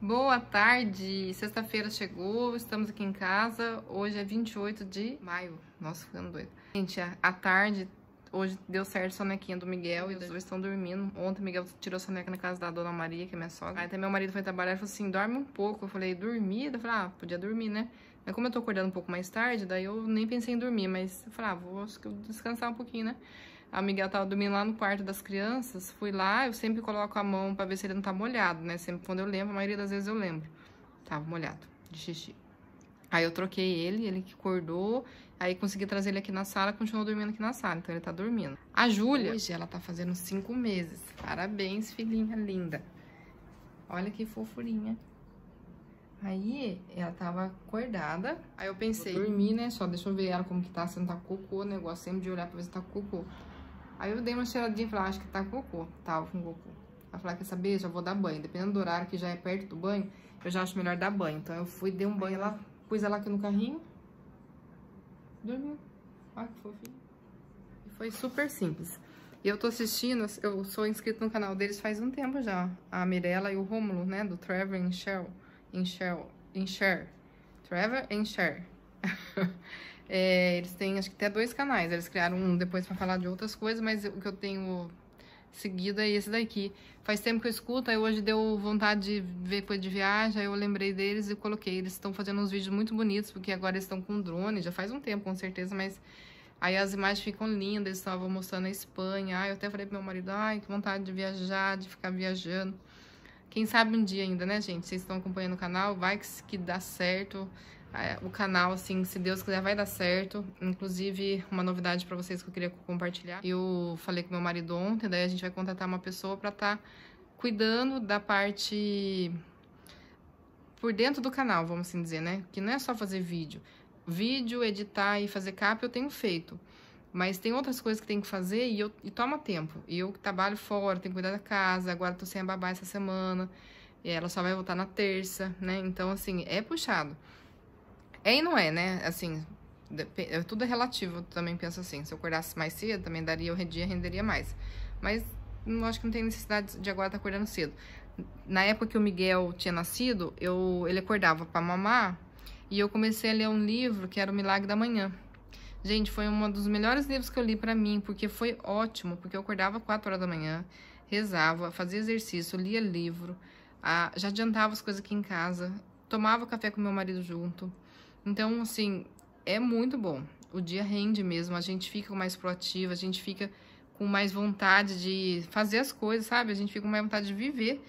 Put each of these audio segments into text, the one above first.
Boa tarde! Sexta-feira chegou, estamos aqui em casa. Hoje é 28 de maio. Nossa, ficando doido. Gente, a tarde, hoje deu certo a sonequinha do Miguel e os dois estão dormindo. Ontem o Miguel tirou a soneca na casa da dona Maria, que é minha sogra. Aí até meu marido foi trabalhar e falou assim: dorme um pouco. Eu falei: dormir? Eu falei: ah, podia dormir, né? Mas como eu tô acordando um pouco mais tarde, daí eu nem pensei em dormir, mas eu falei: ah, vou acho que eu descansar um pouquinho, né? A Miguel tava dormindo lá no quarto das crianças, fui lá, eu sempre coloco a mão pra ver se ele não tá molhado, né? Sempre quando eu lembro, a maioria das vezes eu lembro. Tava molhado, de xixi. Aí eu troquei ele, ele que acordou, aí consegui trazer ele aqui na sala, continuou dormindo aqui na sala, então ele tá dormindo. A Júlia, hoje ela tá fazendo cinco meses. Parabéns, filhinha linda. Olha que fofurinha. Aí ela tava acordada, aí eu pensei, Dormir, né, só deixa eu ver ela como que tá, se não tá cocô, negócio né? sempre de olhar pra ver se tá cocô. Aí eu dei uma cheiradinha e falei, ah, acho que tá com cocô. Tava com cocô. Ela falou, falei, ah, quer saber? Já vou dar banho. Dependendo do horário que já é perto do banho, eu já acho melhor dar banho. Então eu fui, dei um banho lá, pus ela aqui no carrinho. Dormiu. Olha que fofinho. E foi super simples. E eu tô assistindo, eu sou inscrito no canal deles faz um tempo já. A Mirella e o Rômulo, né? Do Trevor and Shell. In Shell. In Share. Trevor and Share. É, eles têm, acho que até dois canais. Eles criaram um depois para falar de outras coisas, mas o que eu tenho seguido é esse daqui. Faz tempo que eu escuto, aí hoje deu vontade de ver coisa de viagem, aí eu lembrei deles e coloquei. Eles estão fazendo uns vídeos muito bonitos, porque agora estão com drone, já faz um tempo com certeza, mas aí as imagens ficam lindas, eles estavam mostrando a Espanha. Aí eu até falei pro meu marido, ai, que vontade de viajar, de ficar viajando. Quem sabe um dia ainda, né, gente? Vocês estão acompanhando o canal, vai que, que dá certo. É, o canal, assim, se Deus quiser, vai dar certo. Inclusive, uma novidade pra vocês que eu queria compartilhar. Eu falei com meu marido ontem, daí a gente vai contratar uma pessoa pra estar tá cuidando da parte por dentro do canal, vamos assim dizer, né? Que não é só fazer vídeo. Vídeo, editar e fazer capa eu tenho feito. Mas tem outras coisas que tem que fazer e, eu, e toma tempo. E eu trabalho fora, tenho que cuidar da casa, agora tô sem a babá essa semana. E ela só vai voltar na terça, né? Então, assim, é puxado. É e não é, né? Assim, é, tudo é relativo, eu também penso assim. Se eu acordasse mais cedo, também daria, eu rendia, renderia mais. Mas eu acho que não tem necessidade de agora estar tá acordando cedo. Na época que o Miguel tinha nascido, eu, ele acordava para mamar e eu comecei a ler um livro que era O Milagre da Manhã, Gente, foi um dos melhores livros que eu li para mim, porque foi ótimo, porque eu acordava 4 horas da manhã, rezava, fazia exercício, lia livro, já adiantava as coisas aqui em casa, tomava café com meu marido junto. Então, assim, é muito bom. O dia rende mesmo, a gente fica mais proativa, a gente fica com mais vontade de fazer as coisas, sabe? A gente fica com mais vontade de viver.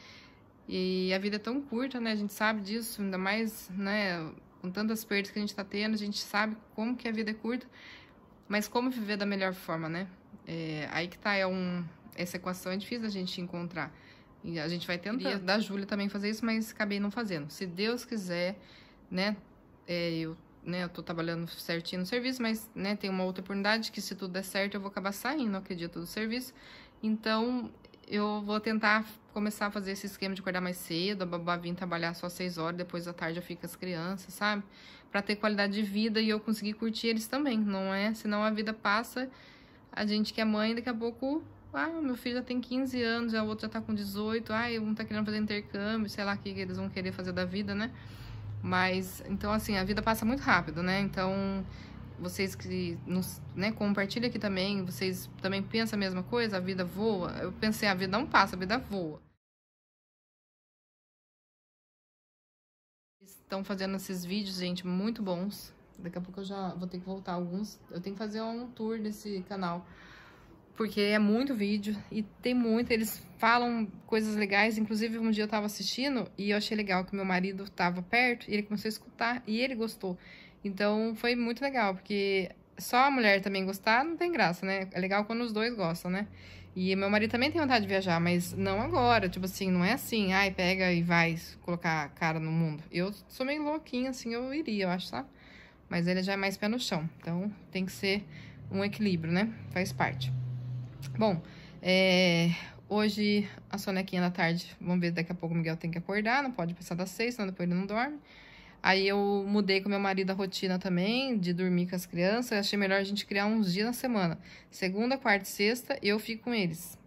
E a vida é tão curta, né? A gente sabe disso, ainda mais, né? com tantas perdas que a gente tá tendo, a gente sabe como que a vida é curta, mas como viver da melhor forma, né? É, aí que tá, é um, essa equação é difícil da gente encontrar. E a gente vai tentar da Júlia também fazer isso, mas acabei não fazendo. Se Deus quiser, né? É, eu, né, eu tô trabalhando certinho no serviço, mas né, tem uma outra oportunidade que se tudo der certo eu vou acabar saindo, acredito, do serviço. Então, eu vou tentar começar a fazer esse esquema de acordar mais cedo, a babá vir trabalhar só seis horas, depois da tarde já fica as crianças, sabe? Para ter qualidade de vida e eu conseguir curtir eles também, não é? Senão a vida passa, a gente que é mãe, daqui a pouco, ah, meu filho já tem 15 anos, já o outro já tá com 18, ah, um tá querendo fazer intercâmbio, sei lá o que eles vão querer fazer da vida, né? Mas, então assim, a vida passa muito rápido, né? Então, vocês que nos, né, aqui também, vocês também pensam a mesma coisa, a vida voa. Eu pensei, a vida não passa, a vida voa. estão fazendo esses vídeos, gente, muito bons. Daqui a pouco eu já vou ter que voltar alguns. Eu tenho que fazer um tour desse canal. Porque é muito vídeo e tem muito. Eles falam coisas legais. Inclusive, um dia eu tava assistindo e eu achei legal que meu marido tava perto e ele começou a escutar e ele gostou. Então, foi muito legal, porque só a mulher também gostar não tem graça, né? É legal quando os dois gostam, né? E meu marido também tem vontade de viajar, mas não agora. Tipo assim, não é assim, ai, pega e vai colocar a cara no mundo. Eu sou meio louquinha, assim, eu iria, eu acho, tá? Mas ele já é mais pé no chão. Então tem que ser um equilíbrio, né? Faz parte. Bom, é, hoje a sonequinha da tarde, vamos ver daqui a pouco o Miguel tem que acordar, não pode passar das seis, senão depois ele não dorme. Aí eu mudei com meu marido a rotina também, de dormir com as crianças. Eu achei melhor a gente criar uns dias na semana. Segunda, quarta e sexta, eu fico com eles.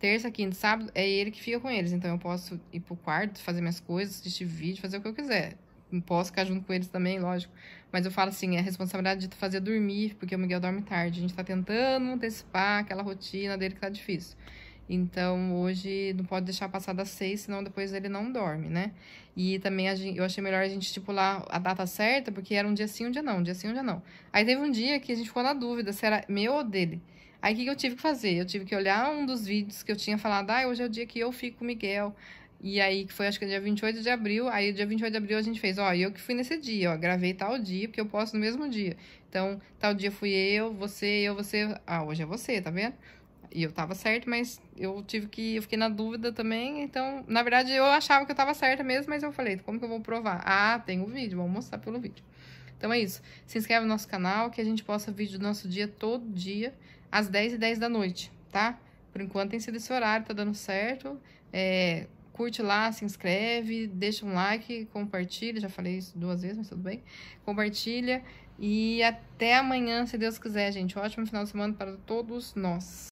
Terça, quinta e sábado, é ele que fica com eles. Então, eu posso ir pro quarto, fazer minhas coisas, assistir vídeo, fazer o que eu quiser. Posso ficar junto com eles também, lógico. Mas eu falo assim, é responsabilidade de fazer dormir, porque o Miguel dorme tarde. A gente tá tentando antecipar aquela rotina dele que tá difícil. Então, hoje não pode deixar passar das seis, senão depois ele não dorme, né? E também gente, eu achei melhor a gente estipular a data certa, porque era um dia sim, um dia não, um dia sim, um dia não. Aí teve um dia que a gente ficou na dúvida se era meu ou dele. Aí o que, que eu tive que fazer? Eu tive que olhar um dos vídeos que eu tinha falado, ah, hoje é o dia que eu fico com o Miguel. E aí, que foi acho que dia 28 de abril, aí dia 28 de abril a gente fez, ó, eu que fui nesse dia, ó, gravei tal dia, porque eu posso no mesmo dia. Então, tal dia fui eu, você, eu, você, ah, hoje é você, tá vendo? E eu tava certa, mas eu tive que. Eu fiquei na dúvida também. Então, na verdade, eu achava que eu tava certa mesmo, mas eu falei, como que eu vou provar? Ah, tem o um vídeo, vou mostrar pelo vídeo. Então é isso. Se inscreve no nosso canal, que a gente posta vídeo do nosso dia todo dia, às 10 e 10 da noite, tá? Por enquanto tem sido esse horário, tá dando certo. É, curte lá, se inscreve, deixa um like, compartilha. Já falei isso duas vezes, mas tudo bem. Compartilha. E até amanhã, se Deus quiser, gente. Um ótimo final de semana para todos nós.